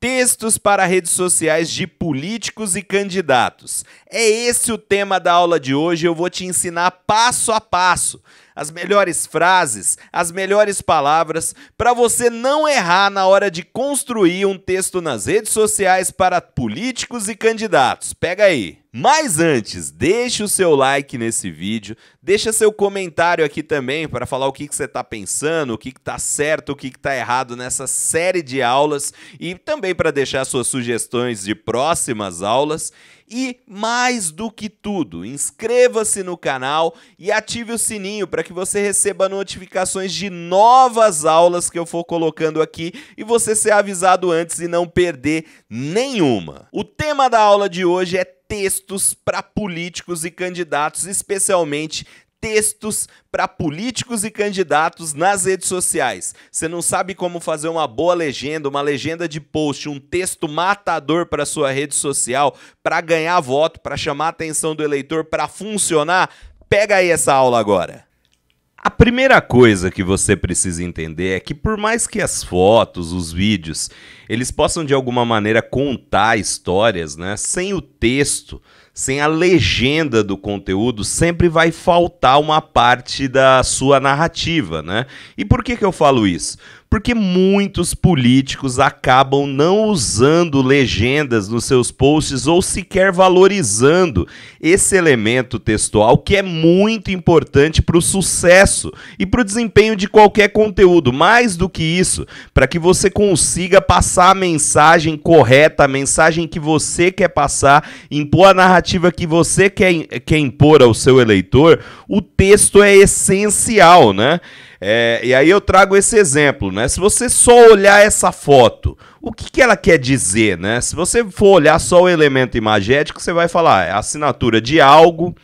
Textos para redes sociais de políticos e candidatos. É esse o tema da aula de hoje. Eu vou te ensinar passo a passo as melhores frases, as melhores palavras, para você não errar na hora de construir um texto nas redes sociais para políticos e candidatos. Pega aí! Mas antes, deixe o seu like nesse vídeo, deixa seu comentário aqui também para falar o que, que você está pensando, o que está certo, o que está errado nessa série de aulas e também para deixar suas sugestões de próximas aulas. E mais do que tudo, inscreva-se no canal e ative o sininho para que você receba notificações de novas aulas que eu for colocando aqui e você ser avisado antes e não perder nenhuma. O tema da aula de hoje é textos para políticos e candidatos, especialmente textos para políticos e candidatos nas redes sociais. Você não sabe como fazer uma boa legenda, uma legenda de post, um texto matador para sua rede social, para ganhar voto, para chamar a atenção do eleitor, para funcionar? Pega aí essa aula agora. A primeira coisa que você precisa entender é que por mais que as fotos, os vídeos, eles possam de alguma maneira contar histórias, né, sem o texto, sem a legenda do conteúdo, sempre vai faltar uma parte da sua narrativa, né? E por que, que eu falo isso? porque muitos políticos acabam não usando legendas nos seus posts ou sequer valorizando esse elemento textual que é muito importante para o sucesso e para o desempenho de qualquer conteúdo. Mais do que isso, para que você consiga passar a mensagem correta, a mensagem que você quer passar, impor a narrativa que você quer, quer impor ao seu eleitor, o texto é essencial, né? É, e aí eu trago esse exemplo, né? Se você só olhar essa foto, o que, que ela quer dizer, né? Se você for olhar só o elemento imagético, você vai falar, é assinatura de algo,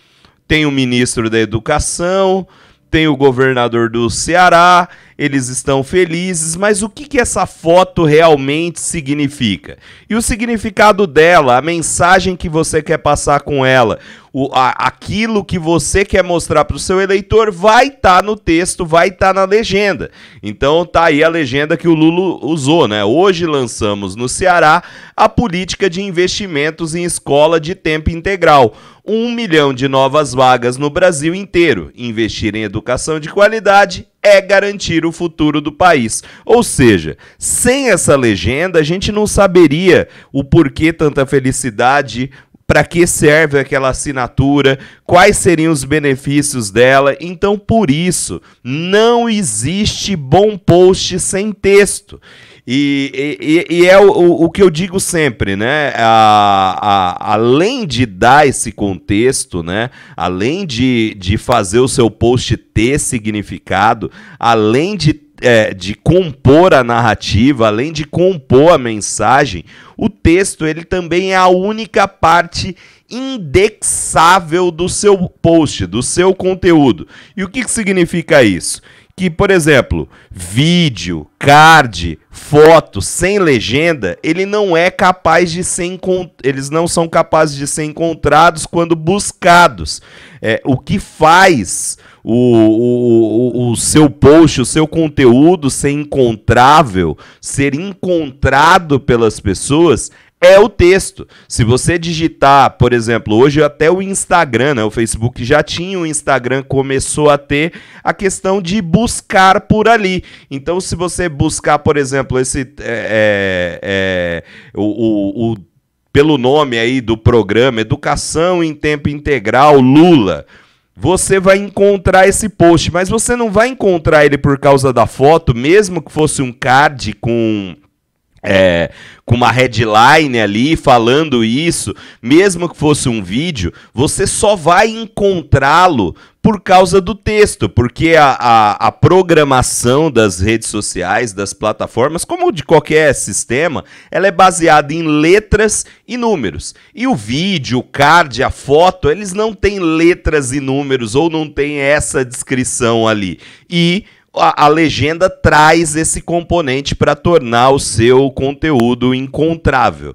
tem o ministro da educação, tem o governador do Ceará, eles estão felizes, mas o que, que essa foto realmente significa? E o significado dela, a mensagem que você quer passar com ela, o, a, aquilo que você quer mostrar para o seu eleitor vai estar tá no texto, vai estar tá na legenda. Então tá aí a legenda que o Lula usou, né? Hoje lançamos no Ceará a política de investimentos em escola de tempo integral. Um milhão de novas vagas no Brasil inteiro. Investir em educação de qualidade é garantir o futuro do país. Ou seja, sem essa legenda, a gente não saberia o porquê tanta felicidade, para que serve aquela assinatura, quais seriam os benefícios dela. Então, por isso, não existe bom post sem texto. E, e, e é o, o, que eu digo sempre, né? A, a, além de dar esse contexto, né? Além de, de fazer o seu post ter significado, além de é, de compor a narrativa, além de compor a mensagem, o texto ele também é a única parte indexável do seu post, do seu conteúdo. E o que, que significa isso? Que, por exemplo, vídeo, card, foto sem legenda, ele não é capaz de ser eles não são capazes de ser encontrados quando buscados. É, o que faz o, o, o, o, seu post, o seu conteúdo ser encontrável, ser encontrado pelas pessoas, é o texto. Se você digitar, por exemplo, hoje até o Instagram, né, o Facebook já tinha, o Instagram começou a ter a questão de buscar por ali. Então, se você buscar, por exemplo, esse é, é, é o, o, o pelo nome aí do programa Educação em Tempo Integral Lula você vai encontrar esse post, mas você não vai encontrar ele por causa da foto, mesmo que fosse um card com é, com uma headline ali falando isso, mesmo que fosse um vídeo, você só vai encontrá-lo por causa do texto, porque a, a, a, programação das redes sociais, das plataformas, como de qualquer sistema, ela é baseada em letras e números. E o vídeo, o card, a foto, eles não têm letras e números ou não tem essa descrição ali. E a, a legenda traz esse componente para tornar o seu conteúdo encontrável.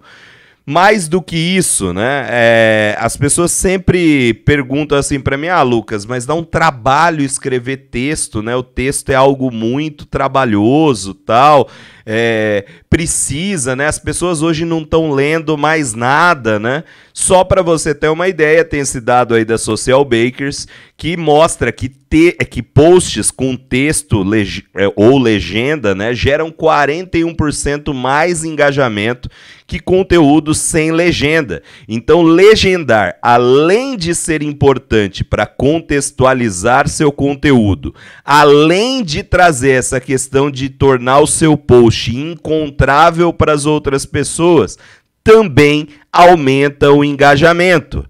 Mais do que isso, né? É, as pessoas sempre perguntam assim para mim, ah, Lucas, mas dá um trabalho escrever texto, né? O texto é algo muito trabalhoso, tal. É, precisa, né? As pessoas hoje não estão lendo mais nada, né? Só para você ter uma ideia, tem esse dado aí da Social Bakers que mostra que, te, é, que posts com texto leg, é, ou legenda, né, geram 41% mais engajamento que conteúdo sem legenda. Então, legendar, além de ser importante para contextualizar seu conteúdo, além de trazer essa questão de tornar o seu post encontrável para as outras pessoas, também aumenta o engajamento.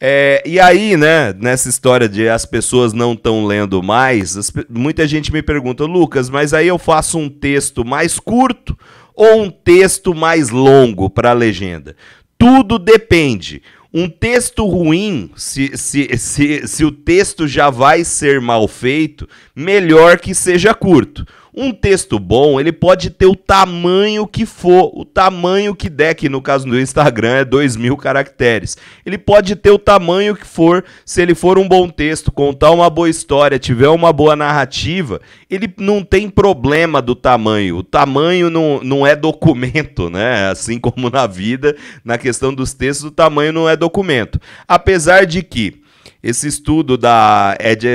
É, e aí, né, nessa história de as pessoas não estão lendo mais, as, muita gente me pergunta, Lucas, mas aí eu faço um texto mais curto ou um texto mais longo para a legenda? Tudo depende. Um texto ruim, se, se, se, se o texto já vai ser mal feito, melhor que seja curto um texto bom, ele pode ter o tamanho que for, o tamanho que der, que no caso do Instagram é 2 mil caracteres. Ele pode ter o tamanho que for, se ele for um bom texto, contar uma boa história, tiver uma boa narrativa, ele não tem problema do tamanho. O tamanho não, não é documento, né? Assim como na vida, na questão dos textos, o tamanho não é documento. Apesar de que esse estudo da Ed,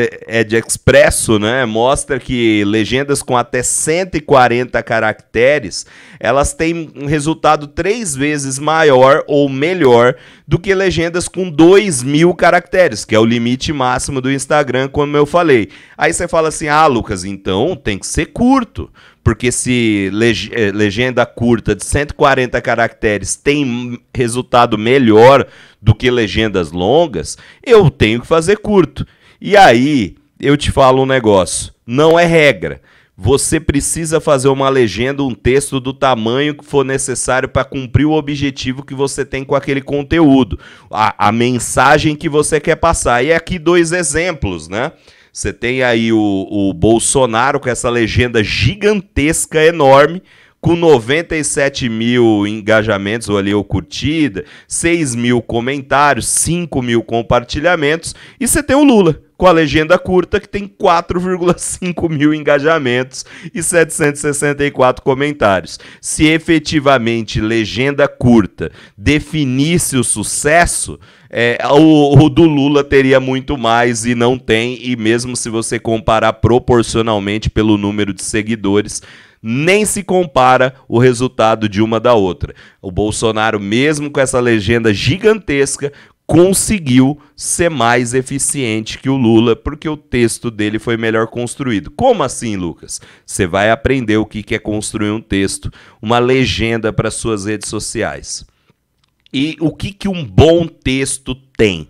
Expresso né, mostra que legendas com até 140 caracteres elas têm um resultado três vezes maior ou melhor do que legendas com 2 mil caracteres, que é o limite máximo do Instagram, como eu falei. Aí você fala assim: ah, Lucas, então tem que ser curto. Porque se leg eh, legenda curta de 140 caracteres tem resultado melhor do que legendas longas, eu tenho que fazer curto. E aí, eu te falo um negócio, não é regra. Você precisa fazer uma legenda, um texto do tamanho que for necessário para cumprir o objetivo que você tem com aquele conteúdo, a, a, mensagem que você quer passar. E aqui dois exemplos, né? Você tem aí o, o Bolsonaro com essa legenda gigantesca, enorme, com 97 mil engajamentos ou ali ou curtida, 6 mil comentários, 5 mil compartilhamentos, e você tem o Lula com a legenda curta que tem 4,5 mil engajamentos e 764 comentários. Se efetivamente legenda curta definisse o sucesso, é, o, o do Lula teria muito mais e não tem, e mesmo se você comparar proporcionalmente pelo número de seguidores, nem se compara o resultado de uma da outra. O Bolsonaro, mesmo com essa legenda gigantesca, conseguiu ser mais eficiente que o Lula, porque o texto dele foi melhor construído. Como assim, Lucas? Você vai aprender o que é construir um texto, uma legenda para suas redes sociais. E o que, que um bom texto tem?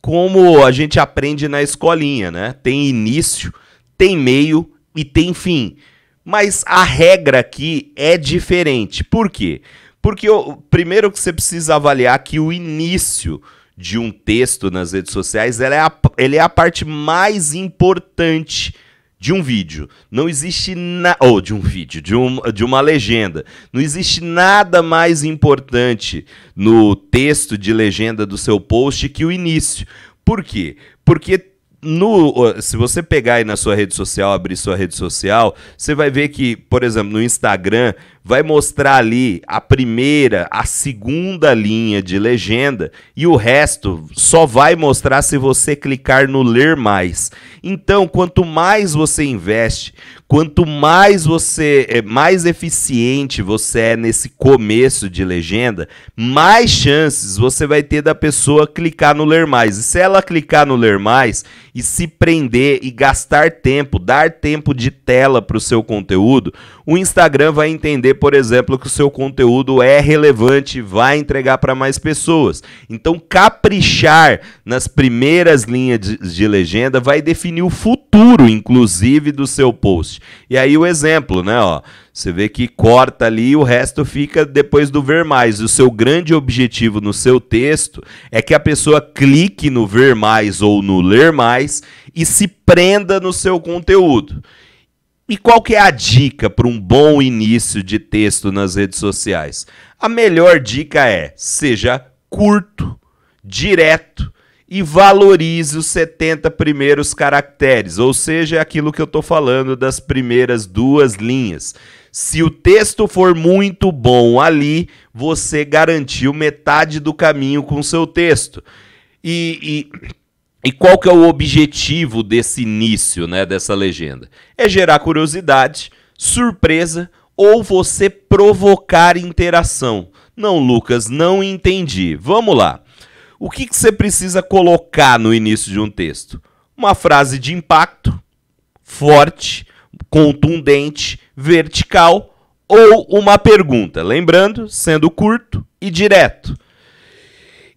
Como a gente aprende na escolinha, né? Tem início, tem meio e tem fim. Mas a regra aqui é diferente. Por quê? Porque o primeiro que você precisa avaliar que o início de um texto nas redes sociais é, a, ele é a parte mais importante de um vídeo. Não existe nada. Ou de um vídeo, de, um, de uma legenda. Não existe nada mais importante no texto de legenda do seu post que o início. Por quê? Porque no, se você pegar aí na sua rede social, abrir sua rede social, você vai ver que, por exemplo, no Instagram, vai mostrar ali a primeira, a segunda linha de legenda e o resto só vai mostrar se você clicar no ler mais. Então, quanto mais você investe, Quanto mais você, é, mais eficiente você é nesse começo de legenda, mais chances você vai ter da pessoa clicar no ler mais. E se ela clicar no ler mais e se prender e gastar tempo, dar tempo de tela para o seu conteúdo, o Instagram vai entender, por exemplo, que o seu conteúdo é relevante, vai entregar para mais pessoas. Então, caprichar nas primeiras linhas de, legenda vai definir o futuro, inclusive, do seu post. E aí o exemplo, né? Ó, você vê que corta ali e o resto fica depois do ver mais. O seu grande objetivo no seu texto é que a pessoa clique no ver mais ou no ler mais e se prenda no seu conteúdo. E qual que é a dica para um bom início de texto nas redes sociais? A melhor dica é: seja curto, direto e valorize os 70 primeiros caracteres, ou seja, é aquilo que eu estou falando das primeiras duas linhas. Se o texto for muito bom ali, você garantiu metade do caminho com o seu texto. E, e e qual que é o objetivo desse início, né, dessa legenda? É gerar curiosidade, surpresa ou você provocar interação. Não, Lucas, não entendi. Vamos lá. O que, que você precisa colocar no início de um texto? Uma frase de impacto, forte, contundente, vertical ou uma pergunta. Lembrando, sendo curto e direto.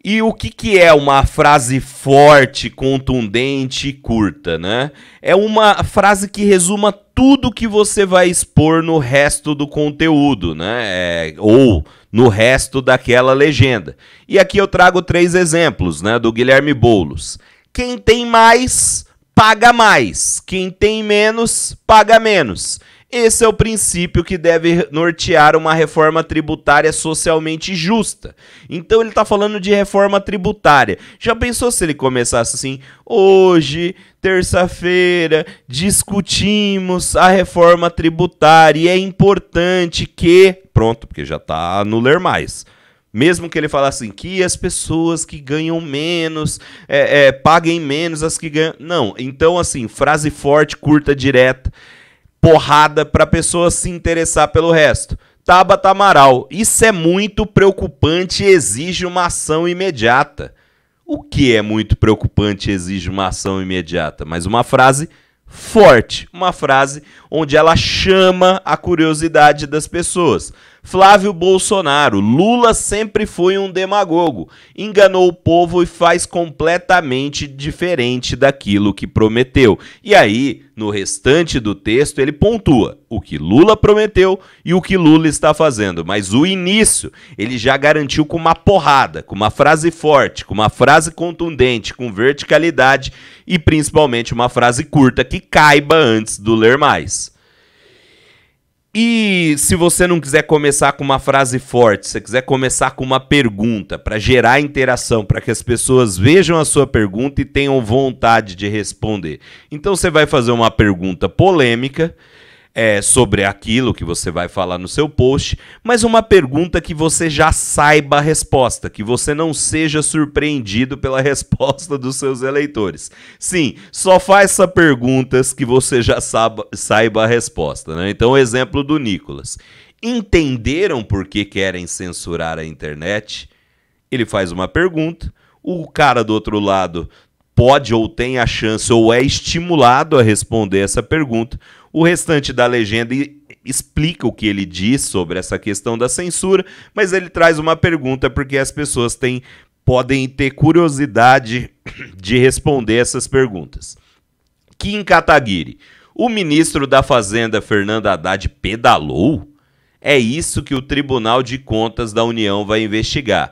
E o que, que é uma frase forte, contundente e curta, né? É uma frase que resuma tudo que você vai expor no resto do conteúdo, né? É, ou no resto daquela legenda. E aqui eu trago três exemplos, né? Do Guilherme Boulos. Quem tem mais, paga mais. Quem tem menos, paga menos. Esse é o princípio que deve nortear uma reforma tributária socialmente justa. Então ele está falando de reforma tributária. Já pensou se ele começasse assim? Hoje, terça-feira, discutimos a reforma tributária e é importante que. Pronto, porque já está no ler mais. Mesmo que ele falasse assim, que as pessoas que ganham menos é, é, paguem menos as que ganham. Não, então, assim, frase forte, curta, direta porrada para a pessoa se interessar pelo resto. Tabata Amaral, isso é muito preocupante e exige uma ação imediata. O que é muito preocupante e exige uma ação imediata? Mas uma frase forte, uma frase onde ela chama a curiosidade das pessoas. Flávio Bolsonaro, Lula sempre foi um demagogo, enganou o povo e faz completamente diferente daquilo que prometeu. E aí, no restante do texto, ele pontua o que Lula prometeu e o que Lula está fazendo. Mas o início, ele já garantiu com uma porrada, com uma frase forte, com uma frase contundente, com verticalidade e principalmente uma frase curta que caiba antes do ler mais. E se você não quiser começar com uma frase forte, se quiser começar com uma pergunta para gerar interação, para que as pessoas vejam a sua pergunta e tenham vontade de responder. Então você vai fazer uma pergunta polêmica é, sobre aquilo que você vai falar no seu post, mas uma pergunta que você já saiba a resposta, que você não seja surpreendido pela resposta dos seus eleitores. Sim, só faça perguntas que você já saiba, saiba a resposta. Né? Então, o exemplo do Nicolas. Entenderam por que querem censurar a internet? Ele faz uma pergunta, o cara do outro lado pode ou tem a chance ou é estimulado a responder essa pergunta. O restante da legenda explica o que ele diz sobre essa questão da censura, mas ele traz uma pergunta porque as pessoas têm, podem ter curiosidade de responder essas perguntas. Kim Kataguiri, o ministro da Fazenda Fernando Haddad pedalou? É isso que o Tribunal de Contas da União vai investigar.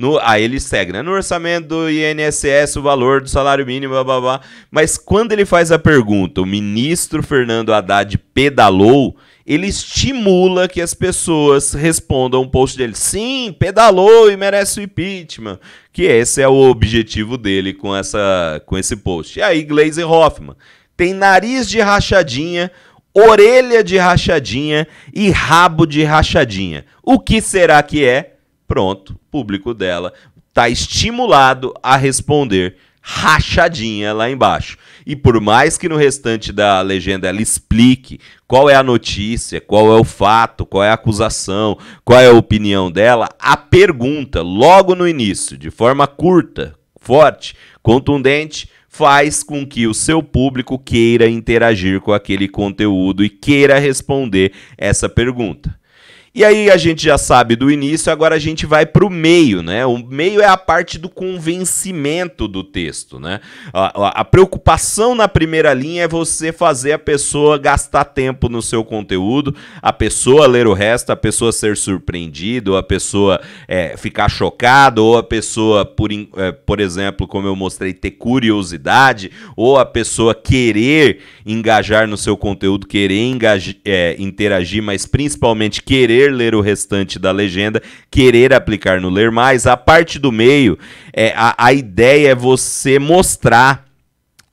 No, aí ele segue, né? No orçamento do INSS, o valor do salário mínimo, blá, blá, blá. Mas quando ele faz a pergunta, o ministro Fernando Haddad pedalou, ele estimula que as pessoas respondam um post dele. Sim, pedalou e merece o impeachment. Que esse é o objetivo dele com, essa, com esse post. E aí, Glaze Hoffman. Tem nariz de rachadinha, orelha de rachadinha e rabo de rachadinha. O que será que é? pronto, o público dela está estimulado a responder rachadinha lá embaixo. E por mais que no restante da legenda ela explique qual é a notícia, qual é o fato, qual é a acusação, qual é a opinião dela, a pergunta, logo no início, de forma curta, forte, contundente, faz com que o seu público queira interagir com aquele conteúdo e queira responder essa pergunta. E aí a gente já sabe do início, agora a gente vai para o meio, né? O meio é a parte do convencimento do texto, né? A, a, preocupação na primeira linha é você fazer a pessoa gastar tempo no seu conteúdo, a pessoa ler o resto, a pessoa ser surpreendida, ou a pessoa é, ficar chocada, ou a pessoa, por, é, por exemplo, como eu mostrei, ter curiosidade, ou a pessoa querer engajar no seu conteúdo, querer é, interagir, mas principalmente querer querer ler o restante da legenda, querer aplicar no ler mais. A parte do meio, é, a, a ideia é você mostrar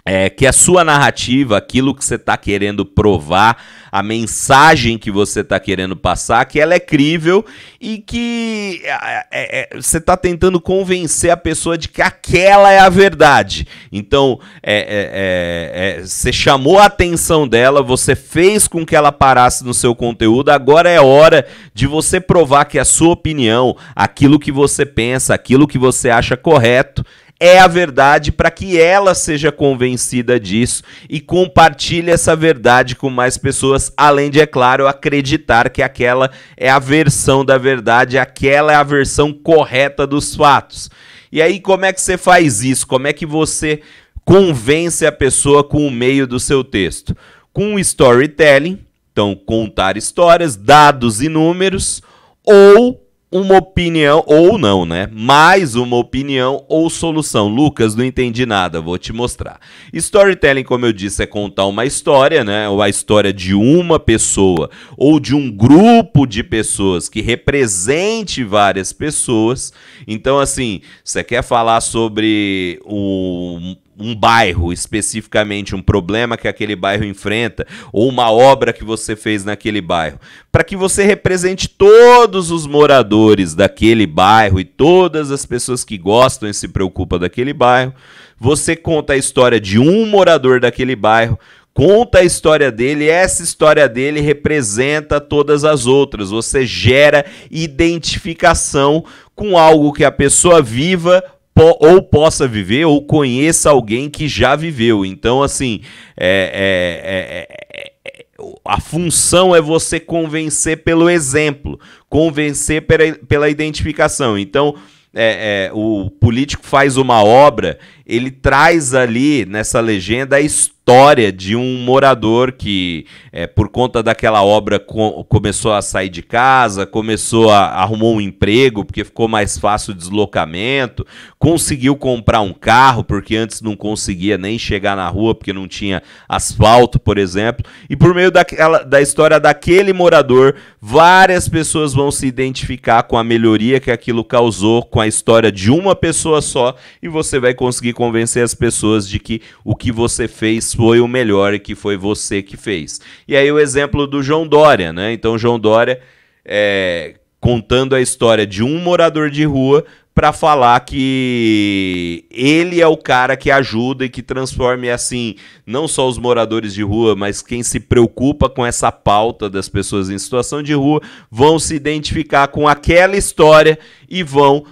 é, que a sua narrativa, aquilo que você está querendo provar, a mensagem que você está querendo passar, que ela é crível e que é, é, é você está tentando convencer a pessoa de que aquela é a verdade. Então, é, é, você chamou a atenção dela, você fez com que ela parasse no seu conteúdo, agora é hora de você provar que a sua opinião, aquilo que você pensa, aquilo que você acha correto, é a verdade para que ela seja convencida disso e compartilhe essa verdade com mais pessoas, além de, é claro, acreditar que aquela é a versão da verdade, aquela é a versão correta dos fatos. E aí, como é que você faz isso? Como é que você convence a pessoa com o meio do seu texto? Com storytelling, então contar histórias, dados e números, ou uma opinião ou não, né? Mais uma opinião ou solução. Lucas, não entendi nada, vou te mostrar. Storytelling, como eu disse, é contar uma história, né? Ou a história de uma pessoa ou de um grupo de pessoas que represente várias pessoas. Então, assim, você quer falar sobre o um bairro, especificamente um problema que aquele bairro enfrenta, ou uma obra que você fez naquele bairro, para que você represente todos os moradores daquele bairro e todas as pessoas que gostam e se preocupam daquele bairro, você conta a história de um morador daquele bairro, conta a história dele, essa história dele representa todas as outras. Você gera identificação com algo que a pessoa viva po ou possa viver ou conheça alguém que já viveu. Então, assim, é é, é, é, é, a função é você convencer pelo exemplo, convencer pela, pela identificação. Então, é, é, o político faz uma obra ele traz ali nessa legenda a história de um morador que, é, por conta daquela obra, co começou a sair de casa, começou a arrumar um emprego porque ficou mais fácil o deslocamento, conseguiu comprar um carro porque antes não conseguia nem chegar na rua porque não tinha asfalto, por exemplo. E por meio daquela, da história daquele morador, várias pessoas vão se identificar com a melhoria que aquilo causou, com a história de uma pessoa só, e você vai conseguir convencer as pessoas de que o que você fez foi o melhor e que foi você que fez. E aí o exemplo do João Dória, né? Então, João Dória é, contando a história de um morador de rua para falar que ele é o cara que ajuda e que transforme assim não só os moradores de rua, mas quem se preocupa com essa pauta das pessoas em situação de rua vão se identificar com aquela história e vão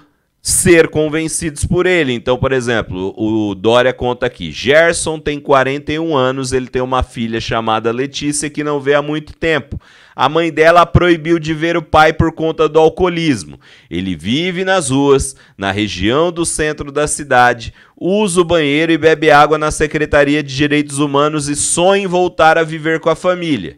ser convencidos por ele. Então, por exemplo, o Dória conta aqui: Gerson tem 41 anos, ele tem uma filha chamada Letícia que não vê há muito tempo. A mãe dela proibiu de ver o pai por conta do alcoolismo. Ele vive nas ruas, na região do centro da cidade, usa o banheiro e bebe água na Secretaria de Direitos Humanos e sonha em voltar a viver com a família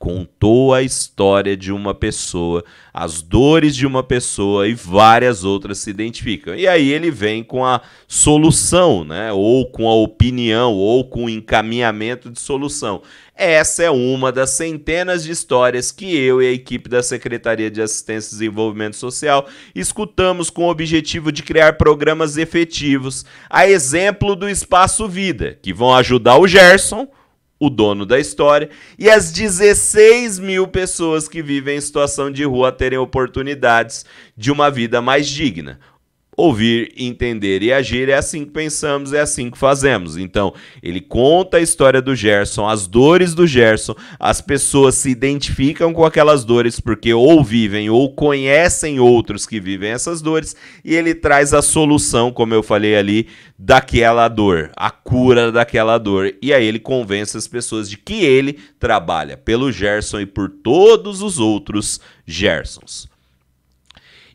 contou a história de uma pessoa, as dores de uma pessoa e várias outras se identificam. E aí ele vem com a solução, né? Ou com a opinião, ou com o encaminhamento de solução. Essa é uma das centenas de histórias que eu e a equipe da Secretaria de Assistência e Desenvolvimento Social escutamos com o objetivo de criar programas efetivos, a exemplo do Espaço Vida, que vão ajudar o Gerson o dono da história, e as 16 mil pessoas que vivem em situação de rua terem oportunidades de uma vida mais digna ouvir, entender e agir. É assim que pensamos, é assim que fazemos. Então, ele conta a história do Gerson, as dores do Gerson, as pessoas se identificam com aquelas dores porque ou vivem ou conhecem outros que vivem essas dores e ele traz a solução, como eu falei ali, daquela dor, a cura daquela dor. E aí ele convence as pessoas de que ele trabalha pelo Gerson e por todos os outros Gersons.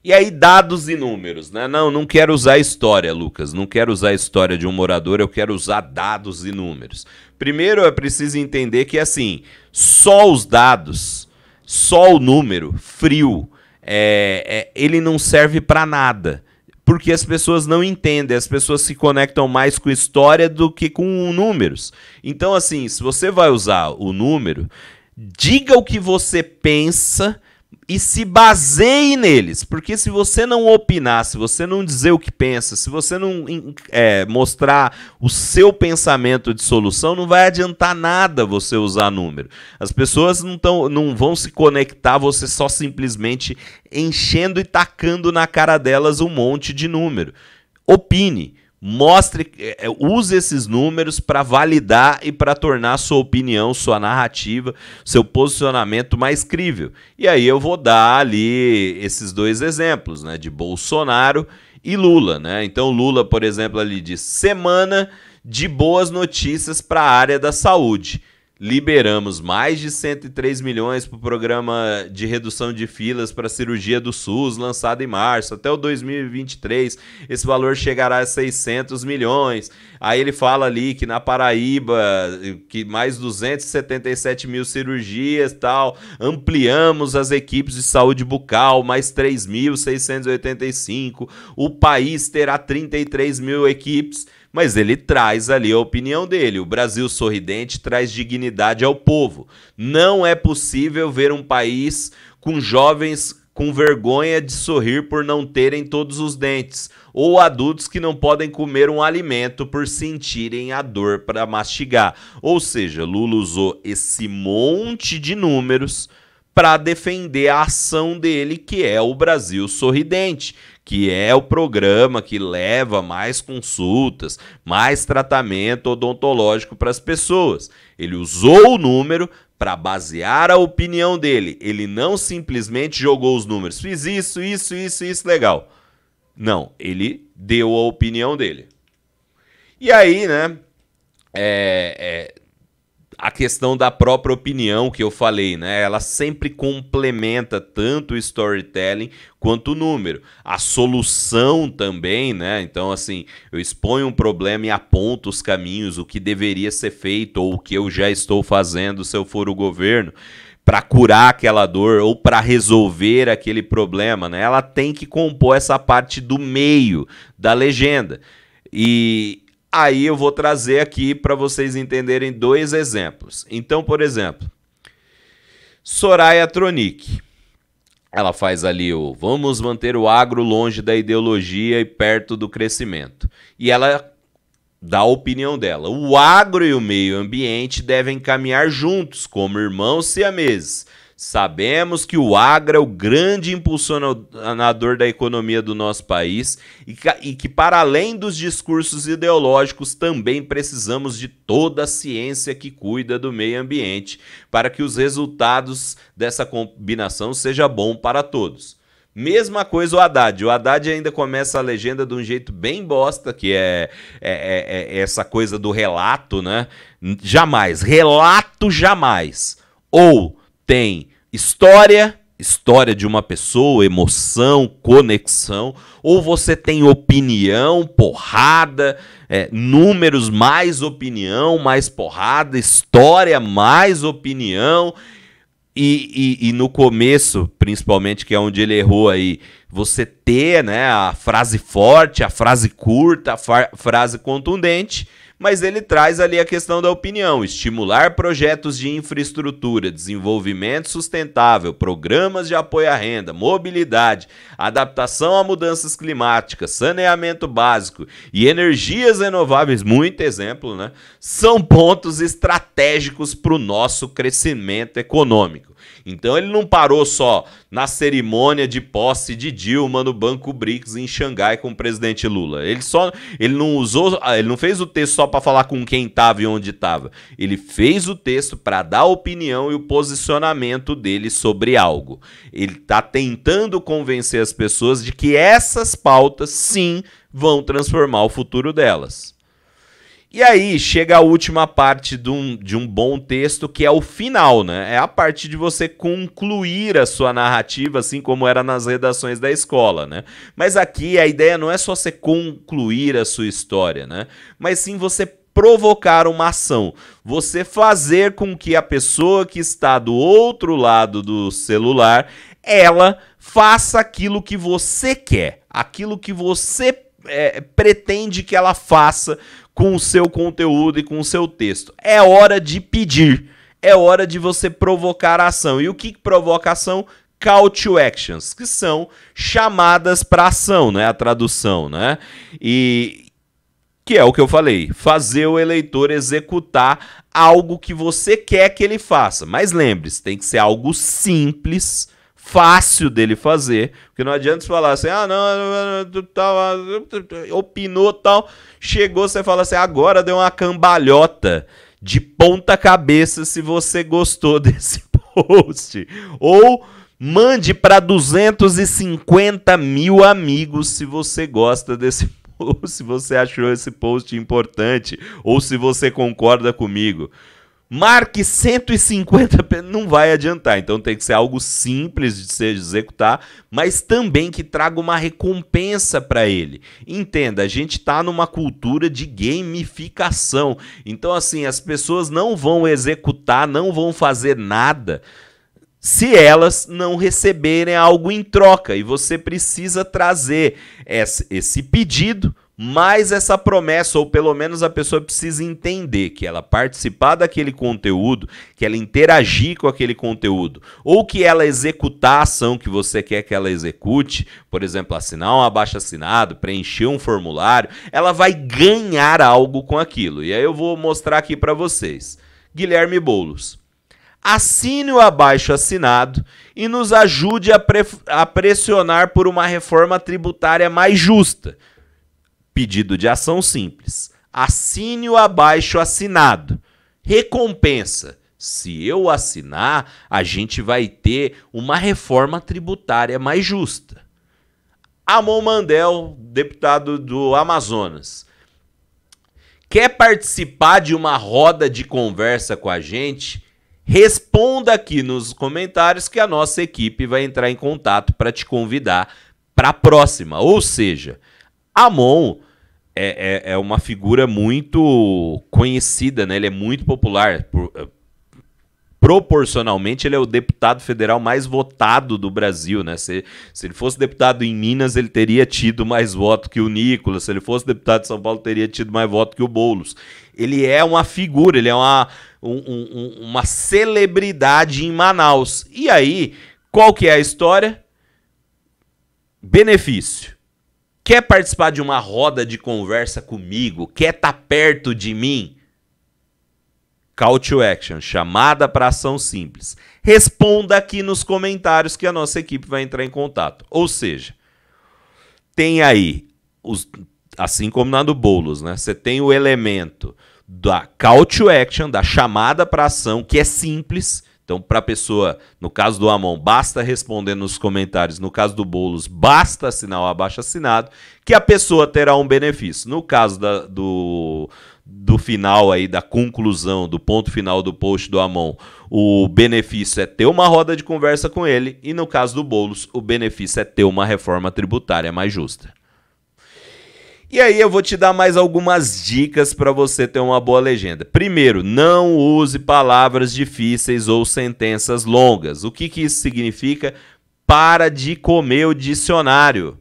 E aí, dados e números, né? Não, não quero usar história, Lucas. Não quero usar a história de um morador, eu quero usar dados e números. Primeiro, é preciso entender que, assim, só os dados, só o número frio, é, é, ele não serve para nada. Porque as pessoas não entendem, as pessoas se conectam mais com história do que com números. Então, assim, se você vai usar o número, diga o que você pensa e se baseie neles, porque se você não opinar, se você não dizer o que pensa, se você não é, mostrar o seu pensamento de solução, não vai adiantar nada você usar número. As pessoas não, tão, não vão se conectar, você só simplesmente enchendo e tacando na cara delas um monte de número. Opine mostre, é, é, use esses números para validar e para tornar sua opinião, sua narrativa, seu posicionamento mais crível. E aí eu vou dar ali esses dois exemplos, né, de Bolsonaro e Lula, né? Então Lula, por exemplo, ali diz semana de boas notícias para a área da saúde liberamos mais de 103 milhões para o programa de redução de filas para cirurgia do SUS, lançado em março. Até o 2023, esse valor chegará a 600 milhões. Aí ele fala ali que na Paraíba, que mais 277 mil cirurgias tal, ampliamos as equipes de saúde bucal, mais 3.685. O país terá 33 mil equipes mas ele traz ali a opinião dele. O Brasil sorridente traz dignidade ao povo. Não é possível ver um país com jovens com vergonha de sorrir por não terem todos os dentes, ou adultos que não podem comer um alimento por sentirem a dor para mastigar. Ou seja, Lula usou esse monte de números para defender a ação dele, que é o Brasil Sorridente, que é o programa que leva mais consultas, mais tratamento odontológico para as pessoas. Ele usou o número para basear a opinião dele. Ele não simplesmente jogou os números, fiz isso, isso, isso, isso, legal. Não, ele deu a opinião dele. E aí, né? É, é, a questão da própria opinião que eu falei, né? Ela sempre complementa tanto o storytelling quanto o número. A solução também, né? Então, assim, eu exponho um problema e aponto os caminhos, o que deveria ser feito ou o que eu já estou fazendo se eu for o governo para curar aquela dor ou para resolver aquele problema, né? Ela tem que compor essa parte do meio da legenda. E, Aí eu vou trazer aqui para vocês entenderem dois exemplos. Então, por exemplo, Soraya Tronic. Ela faz ali o vamos manter o agro longe da ideologia e perto do crescimento. E ela dá a opinião dela. O agro e o meio ambiente devem caminhar juntos, como irmãos siameses. Sabemos que o agro é o grande impulsionador da economia do nosso país e que, para além dos discursos ideológicos, também precisamos de toda a ciência que cuida do meio ambiente para que os resultados dessa combinação sejam bons para todos. Mesma coisa o Haddad. O Haddad ainda começa a legenda de um jeito bem bosta, que é, é, é, é essa coisa do relato, né? Jamais. Relato jamais. Ou tem História, história de uma pessoa, emoção, conexão, ou você tem opinião, porrada, é, números mais opinião, mais porrada, história mais opinião. E, e, e, no começo, principalmente, que é onde ele errou aí, você ter né, a frase forte, a frase curta, a frase contundente mas ele traz ali a questão da opinião, estimular projetos de infraestrutura, desenvolvimento sustentável, programas de apoio à renda, mobilidade, adaptação a mudanças climáticas, saneamento básico e energias renováveis, muito exemplo, né? São pontos estratégicos para o nosso crescimento econômico. Então ele não parou só na cerimônia de posse de Dilma no Banco BRICS em Xangai com o presidente Lula. Ele só ele não usou, ah, ele não fez o texto só para falar com quem estava e onde estava. Ele fez o texto para dar a opinião e o posicionamento dele sobre algo. Ele está tentando convencer as pessoas de que essas pautas sim vão transformar o futuro delas. E aí chega a última parte de um, de um bom texto, que é o final, né? É a parte de você concluir a sua narrativa, assim como era nas redações da escola, né? Mas aqui a ideia não é só você concluir a sua história, né? Mas sim você provocar uma ação, você fazer com que a pessoa que está do outro lado do celular, ela faça aquilo que você quer, aquilo que você é, pretende que ela faça com o seu conteúdo e com o seu texto. É hora de pedir, é hora de você provocar a ação. E o que provoca a ação? Call to actions, que são chamadas para ação, né? A tradução, né? E que é o que eu falei, fazer o eleitor executar algo que você quer que ele faça. Mas lembre-se, tem que ser algo simples, fácil dele fazer, porque não adianta você falar assim, ah, não, tal, opinou tal, chegou, você fala assim, agora deu uma cambalhota de ponta cabeça se você gostou desse post, ou mande para 250 mil amigos se você gosta desse post, se você achou esse post importante, ou se você concorda comigo. Marque 150, não vai adiantar. Então tem que ser algo simples de se executar, mas também que traga uma recompensa para ele. Entenda, a gente está numa cultura de gamificação. Então assim, as pessoas não vão executar, não vão fazer nada se elas não receberem algo em troca. E você precisa trazer esse pedido mais essa promessa, ou pelo menos a pessoa precisa entender que ela participar daquele conteúdo, que ela interagir com aquele conteúdo, ou que ela executar a ação que você quer que ela execute, por exemplo, assinar um abaixo assinado, preencher um formulário, ela vai ganhar algo com aquilo. E aí eu vou mostrar aqui para vocês. Guilherme Boulos. Assine o abaixo assinado e nos ajude a, a pressionar por uma reforma tributária mais justa Pedido de ação simples. Assine o abaixo assinado. Recompensa. Se eu assinar, a gente vai ter uma reforma tributária mais justa. Amon Mandel, deputado do Amazonas. Quer participar de uma roda de conversa com a gente? Responda aqui nos comentários que a nossa equipe vai entrar em contato para te convidar para a próxima. Ou seja, Amon é, é, é, uma figura muito conhecida, né? Ele é muito popular. Por, eh, proporcionalmente, ele é o deputado federal mais votado do Brasil, né? Se, se ele fosse deputado em Minas, ele teria tido mais voto que o Nicolas. Se ele fosse deputado de São Paulo, teria tido mais voto que o Boulos. Ele é uma figura, ele é uma, um, um, uma celebridade em Manaus. E aí, qual que é a história? Benefício. Quer participar de uma roda de conversa comigo? Quer estar tá perto de mim? Call to action, chamada para ação simples. Responda aqui nos comentários que a nossa equipe vai entrar em contato. Ou seja, tem aí, os, assim como na do Boulos, né? Você tem o elemento da call to action, da chamada para ação, que é simples então, para a pessoa, no caso do Amon, basta responder nos comentários. No caso do Boulos, basta assinar o abaixo assinado, que a pessoa terá um benefício. No caso da, do, do final aí, da conclusão, do ponto final do post do Amon, o benefício é ter uma roda de conversa com ele. E no caso do Boulos, o benefício é ter uma reforma tributária mais justa. E aí eu vou te dar mais algumas dicas para você ter uma boa legenda. Primeiro, não use palavras difíceis ou sentenças longas. O que, que isso significa? Para de comer o dicionário.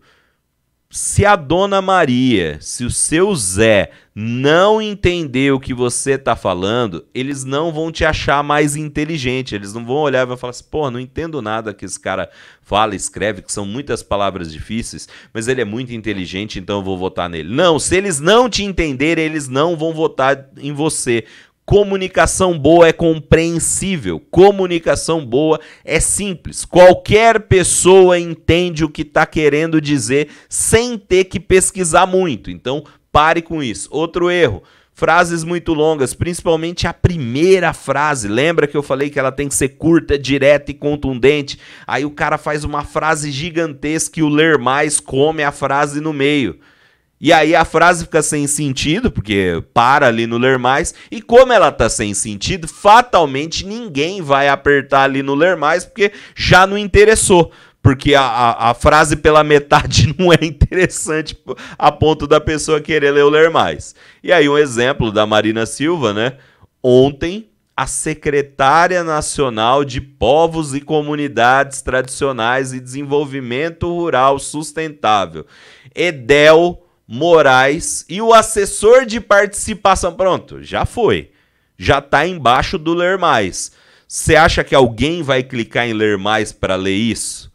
Se a Dona Maria, se o seu Zé não entender o que você está falando, eles não vão te achar mais inteligente. Eles não vão olhar e vão falar assim: pô, não entendo nada que esse cara fala, escreve, que são muitas palavras difíceis, mas ele é muito inteligente, então eu vou votar nele. Não, se eles não te entenderem, eles não vão votar em você. Comunicação boa é compreensível, comunicação boa é simples. Qualquer pessoa entende o que está querendo dizer sem ter que pesquisar muito. Então, Pare com isso. Outro erro. Frases muito longas, principalmente a primeira frase. Lembra que eu falei que ela tem que ser curta, direta e contundente? Aí o cara faz uma frase gigantesca e o ler mais come a frase no meio. E aí a frase fica sem sentido, porque para ali no ler mais, e como ela tá sem sentido, fatalmente ninguém vai apertar ali no ler mais, porque já não interessou porque a, a, a, frase pela metade não é interessante a ponto da pessoa querer ler, ler mais. E aí, um exemplo da Marina Silva, né? Ontem, a secretária nacional de Povos e Comunidades Tradicionais e Desenvolvimento Rural Sustentável, Edel Moraes, e o assessor de participação. Pronto, já foi. Já está embaixo do Ler Mais. Você acha que alguém vai clicar em Ler Mais para ler isso?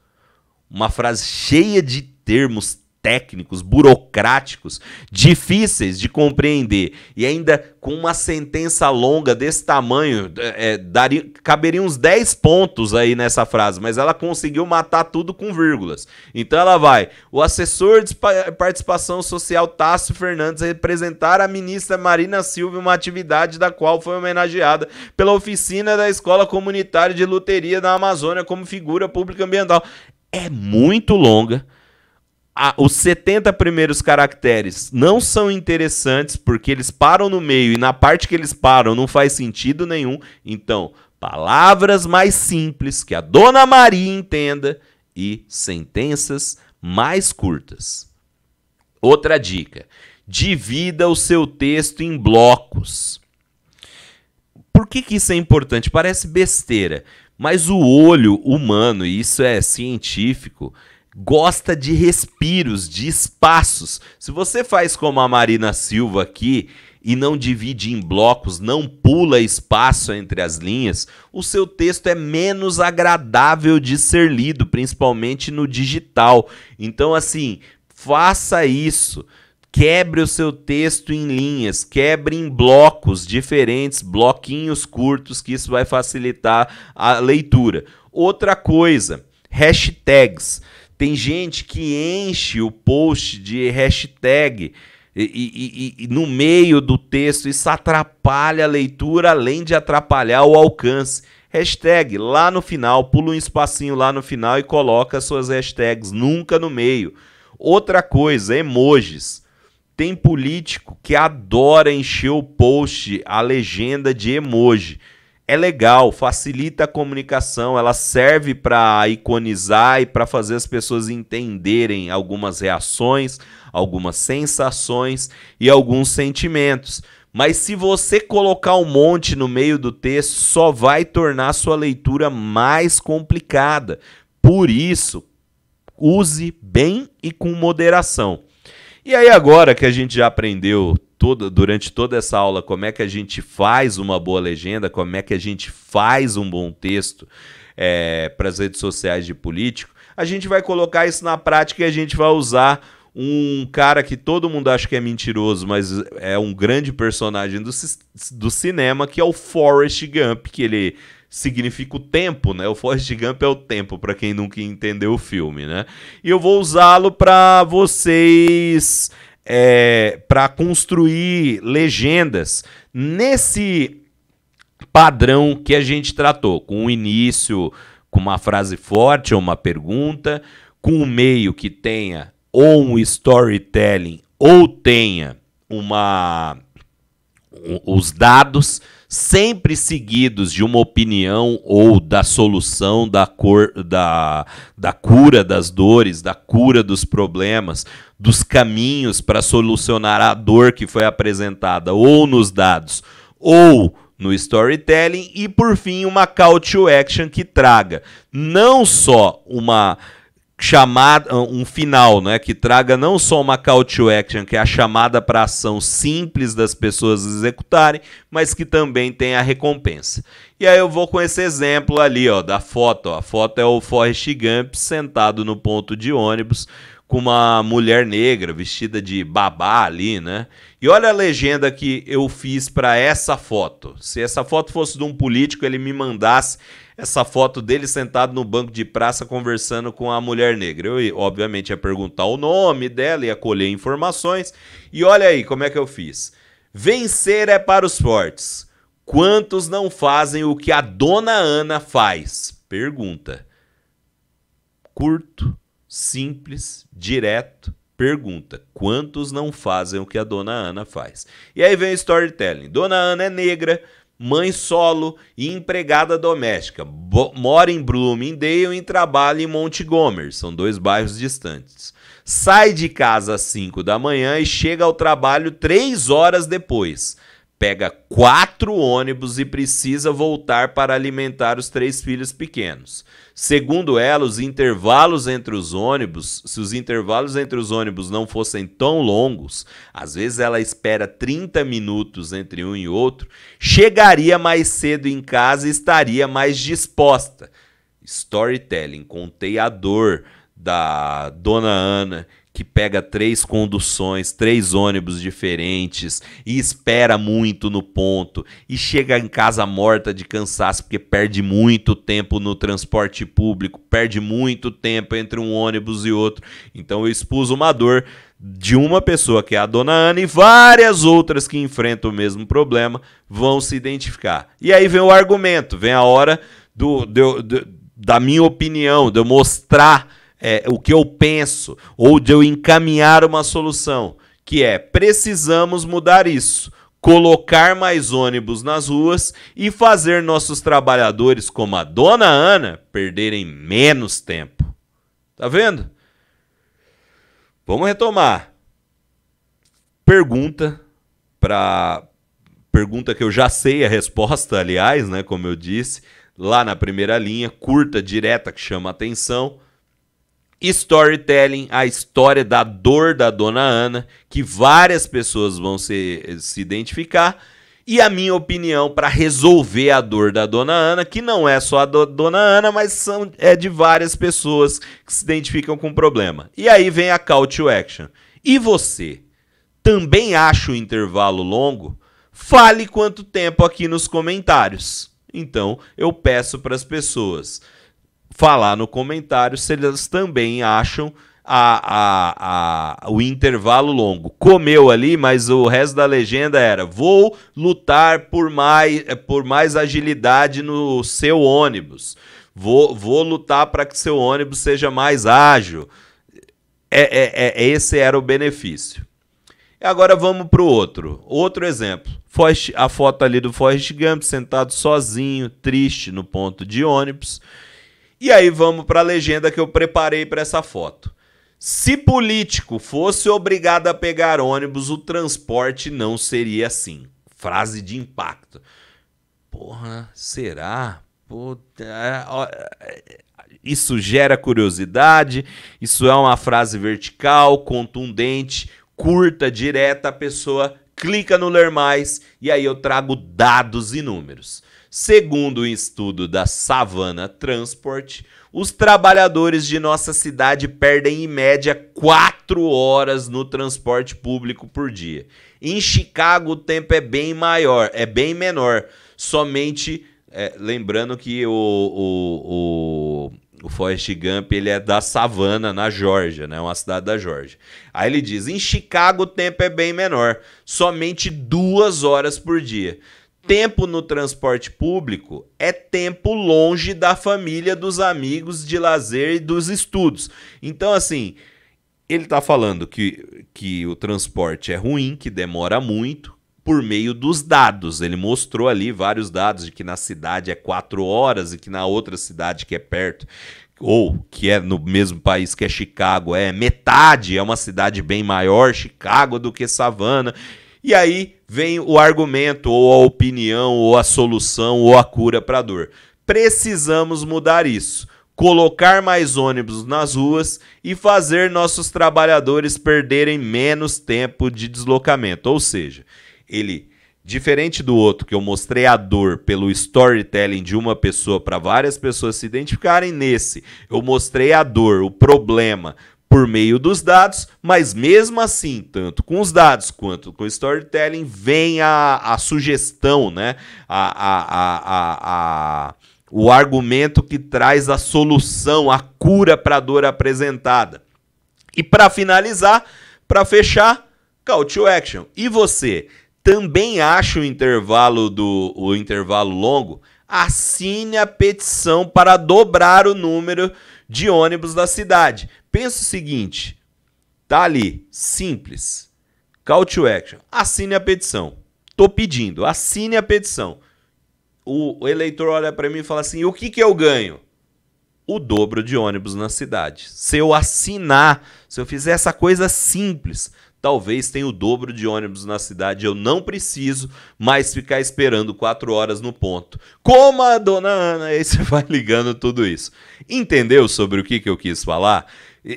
Uma frase cheia de termos técnicos, burocráticos, difíceis de compreender e ainda com uma sentença longa desse tamanho, é, é daria, caberia uns 10 pontos aí nessa frase, mas ela conseguiu matar tudo com vírgulas. Então ela vai: o assessor de participação social Tássio Fernandes representar a ministra Marina Silva em uma atividade da qual foi homenageada pela oficina da Escola Comunitária de Luteria da Amazônia como figura pública ambiental é muito longa. os 70 primeiros caracteres não são interessantes porque eles param no meio e na parte que eles param não faz sentido nenhum. Então, palavras mais simples que a Dona Maria entenda e sentenças mais curtas. Outra dica: divida o seu texto em blocos. Por que, que isso é importante? Parece besteira, mas o olho humano, e isso é científico, gosta de respiros, de espaços. Se você faz como a Marina Silva aqui e não divide em blocos, não pula espaço entre as linhas, o seu texto é menos agradável de ser lido, principalmente no digital. Então, assim, faça isso. Quebre o seu texto em linhas, quebre em blocos diferentes, bloquinhos curtos, que isso vai facilitar a leitura. Outra coisa, hashtags. Tem gente que enche o post de hashtag e, e, e, e no meio do texto, isso atrapalha a leitura, além de atrapalhar o alcance hashtag lá no final, pula um espacinho lá no final e coloca suas hashtags nunca no meio. Outra coisa, emojis. Tem político que adora encher o post, a legenda de emoji. É legal, facilita a comunicação, ela serve para iconizar e para fazer as pessoas entenderem algumas reações, algumas sensações e alguns sentimentos. Mas se você colocar um monte no meio do texto, só vai tornar sua leitura mais complicada. Por isso, use bem e com moderação. E aí, agora que a gente já aprendeu toda, durante toda essa aula como é que a gente faz uma boa legenda, como é que a gente faz um bom texto é, para as redes sociais de político, a gente vai colocar isso na prática e a gente vai usar um cara que todo mundo acha que é mentiroso, mas é um grande personagem do, do cinema, que é o Forrest Gump, que ele significa o tempo, né? O Forrest Gump é o tempo, para quem nunca entendeu o filme, né? E eu vou usá-lo para vocês. É, para construir legendas nesse padrão que a gente tratou, com um início com uma frase forte ou uma pergunta, com um meio que tenha ou um storytelling ou tenha uma os dados sempre seguidos de uma opinião ou da solução da, cor, da, da cura das dores, da cura dos problemas, dos caminhos para solucionar a dor que foi apresentada ou nos dados ou no storytelling e por fim uma call to action que traga não só uma chamada, ah, um final, né, que traga não só uma call to action, que é a chamada para ação simples das pessoas executarem, mas que também tenha a recompensa. E aí eu vou com esse exemplo ali, ó, da foto, ó. A foto é o Forrest Gump sentado no ponto de ônibus, com uma mulher negra vestida de babá ali, né? E olha a legenda que eu fiz para essa foto. Se essa foto fosse de um político, ele me mandasse essa foto dele sentado no banco de praça conversando com a mulher negra. Eu, obviamente, ia perguntar o nome dela, ia colher informações. E olha aí como é que eu fiz. Vencer é para os fortes. Quantos não fazem o que a dona Ana faz? Pergunta. Curto simples, direto, pergunta: quantos não fazem o que a dona Ana faz? E aí vem o storytelling. Dona Ana é negra, mãe solo e empregada doméstica. Bo mora em Bloomingdale e trabalha em Montgomery, são dois bairros distantes. Sai de casa às 5 da manhã e chega ao trabalho 3 horas depois. Pega quatro ônibus e precisa voltar para alimentar os três filhos pequenos. Segundo ela, os intervalos entre os ônibus, se os intervalos entre os ônibus não fossem tão longos, às vezes ela espera 30 minutos entre um e outro, chegaria mais cedo em casa e estaria mais disposta. Storytelling, contei a dor da dona Ana que pega três conduções, três ônibus diferentes e espera muito no ponto e chega em casa morta de cansaço porque perde muito tempo no transporte público, perde muito tempo entre um ônibus e outro. Então eu expus uma dor de uma pessoa que é a dona Ana e várias outras que enfrentam o mesmo problema vão se identificar. E aí vem o argumento, vem a hora do, do, do da minha opinião, de eu mostrar é, o que eu penso, ou de eu encaminhar uma solução, que é precisamos mudar isso colocar mais ônibus nas ruas e fazer nossos trabalhadores, como a dona Ana, perderem menos tempo. Tá vendo? Vamos retomar. Pergunta para pergunta que eu já sei a resposta, aliás, né, como eu disse, lá na primeira linha, curta, direta que chama atenção. Storytelling, a história da dor da dona Ana, que várias pessoas vão se, se identificar. E a minha opinião para resolver a dor da dona Ana, que não é só a do, dona Ana, mas são, é de várias pessoas que se identificam com o problema. E aí vem a call to action. E você? Também acha o intervalo longo? Fale quanto tempo aqui nos comentários. Então, eu peço para as pessoas falar no comentário se elas também acham a, a, a, o intervalo longo. Comeu ali, mas o resto da legenda era: vou lutar por mais, por mais agilidade no seu ônibus. Vou, vou lutar para que seu ônibus seja mais ágil. É, é, é esse era o benefício. E agora vamos para o outro. Outro exemplo. Forrest, a foto ali do Forrest Gump sentado sozinho, triste no ponto de ônibus. E aí vamos para a legenda que eu preparei para essa foto. Se político fosse obrigado a pegar ônibus, o transporte não seria assim. Frase de impacto. Porra, será? Puta, é, é, isso gera curiosidade, isso é uma frase vertical, contundente, curta, direta, a pessoa clica no ler mais e aí eu trago dados e números. Segundo o um estudo da Savana Transport, os trabalhadores de nossa cidade perdem em média 4 horas no transporte público por dia. Em Chicago o tempo é bem maior, é bem menor. Somente é, lembrando que o, o, o, o Forrest Gump ele é da Savana, na Georgia, né? uma cidade da Georgia. Aí ele diz: em Chicago o tempo é bem menor, somente duas horas por dia. Tempo no transporte público é tempo longe da família, dos amigos, de lazer e dos estudos. Então, assim, ele está falando que, que o transporte é ruim, que demora muito, por meio dos dados. Ele mostrou ali vários dados de que na cidade é quatro horas e que na outra cidade que é perto, ou que é no mesmo país que é Chicago, é metade, é uma cidade bem maior, Chicago, do que Savannah. E aí vem o argumento, ou a opinião, ou a solução, ou a cura para a dor. Precisamos mudar isso. Colocar mais ônibus nas ruas e fazer nossos trabalhadores perderem menos tempo de deslocamento. Ou seja, ele Diferente do outro, que eu mostrei a dor pelo storytelling de uma pessoa para várias pessoas se identificarem, nesse eu mostrei a dor, o problema, por meio dos dados, mas mesmo assim, tanto com os dados quanto com o storytelling, vem a, a sugestão, né? a, a, a, a o argumento que traz a solução, a cura para a dor apresentada. E para finalizar, para fechar, call to action. E você também acha o intervalo do o intervalo longo? Assine a petição para dobrar o número de ônibus da cidade. Pensa o seguinte: tá ali, simples. Call to action. Assine a petição. Tô pedindo, assine a petição. O, eleitor olha para mim e fala assim: o que, que eu ganho? O dobro de ônibus na cidade. Se eu assinar, se eu fizer essa coisa simples, talvez tenha o dobro de ônibus na cidade. Eu não preciso mais ficar esperando quatro horas no ponto. Como a dona Ana, aí você vai ligando tudo isso. Entendeu sobre o que, que eu quis falar?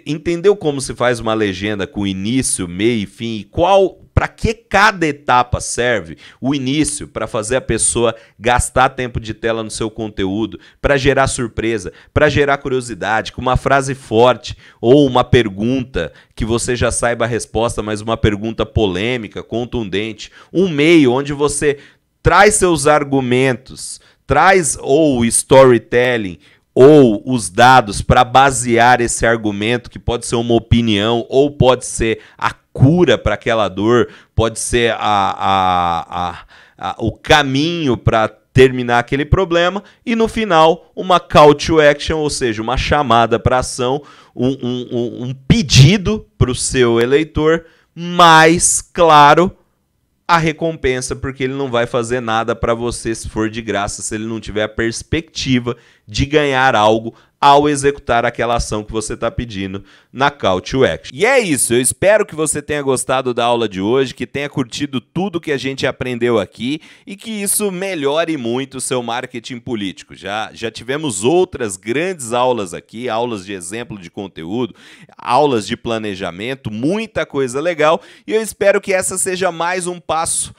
Entendeu como se faz uma legenda com início, meio e fim? E qual, para que cada etapa serve? O início para fazer a pessoa gastar tempo de tela no seu conteúdo, para gerar surpresa, para gerar curiosidade, com uma frase forte ou uma pergunta que você já saiba a resposta, mas uma pergunta polêmica, contundente. Um meio onde você traz seus argumentos, traz ou storytelling ou os dados para basear esse argumento, que pode ser uma opinião, ou pode ser a cura para aquela dor, pode ser a, a, a, o caminho para terminar aquele problema, e no final, uma call to action, ou seja, uma chamada para ação, um, um, um pedido para o seu eleitor mais claro a recompensa, porque ele não vai fazer nada para você se for de graça, se ele não tiver a perspectiva de ganhar algo ao executar aquela ação que você está pedindo na Call to Action. E é isso, eu espero que você tenha gostado da aula de hoje, que tenha curtido tudo que a gente aprendeu aqui e que isso melhore muito o seu marketing político. Já, já tivemos outras grandes aulas aqui, aulas de exemplo de conteúdo, aulas de planejamento, muita coisa legal e eu espero que essa seja mais um passo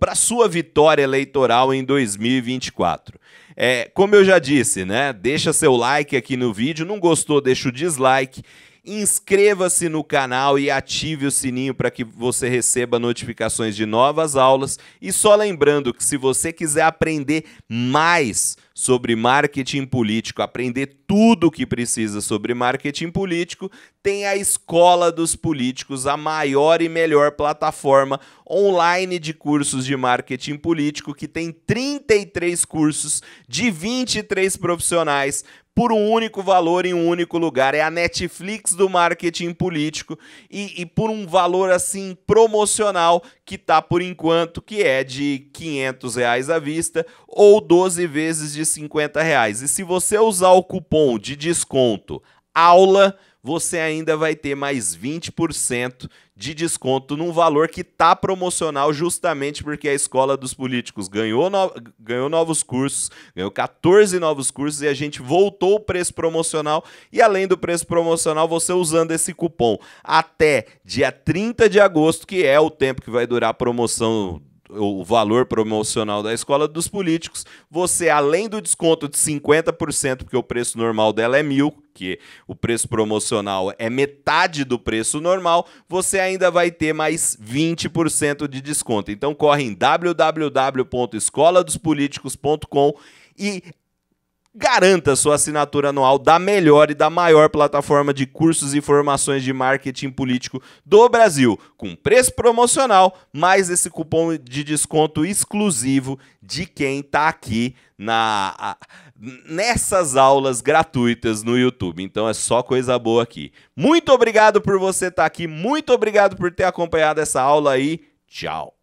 para a sua vitória eleitoral em 2024. É, como eu já disse, né? Deixa seu like aqui no vídeo. Não gostou, deixa o dislike. Inscreva-se no canal e ative o sininho para que você receba notificações de novas aulas. E só lembrando que se você quiser aprender mais sobre marketing político, aprender tudo o que precisa sobre marketing político, tem a Escola dos Políticos, a maior e melhor plataforma online de cursos de marketing político, que tem 33 cursos de 23 profissionais por um único valor em um único lugar. É a Netflix do marketing político e, e por um valor assim promocional que tá por enquanto que é de 500 reais à vista ou 12 vezes de 50 reais. E se você usar o cupom de desconto aula você ainda vai ter mais 20% de desconto num valor que tá promocional justamente porque a escola dos políticos ganhou, no... ganhou novos cursos, ganhou 14 novos cursos e a gente voltou o preço promocional e além do preço promocional você usando esse cupom até dia 30 de agosto, que é o tempo que vai durar a promoção o valor promocional da escola dos políticos, você, além do desconto de 50%, porque o preço normal dela é mil, que o preço promocional é metade do preço normal, você ainda vai ter mais 20% de desconto. Então corre em dos e Garanta sua assinatura anual da melhor e da maior plataforma de cursos e formações de marketing político do Brasil, com preço promocional, mais esse cupom de desconto exclusivo de quem está aqui na nessas aulas gratuitas no YouTube. Então é só coisa boa aqui. Muito obrigado por você estar tá aqui, muito obrigado por ter acompanhado essa aula aí. Tchau.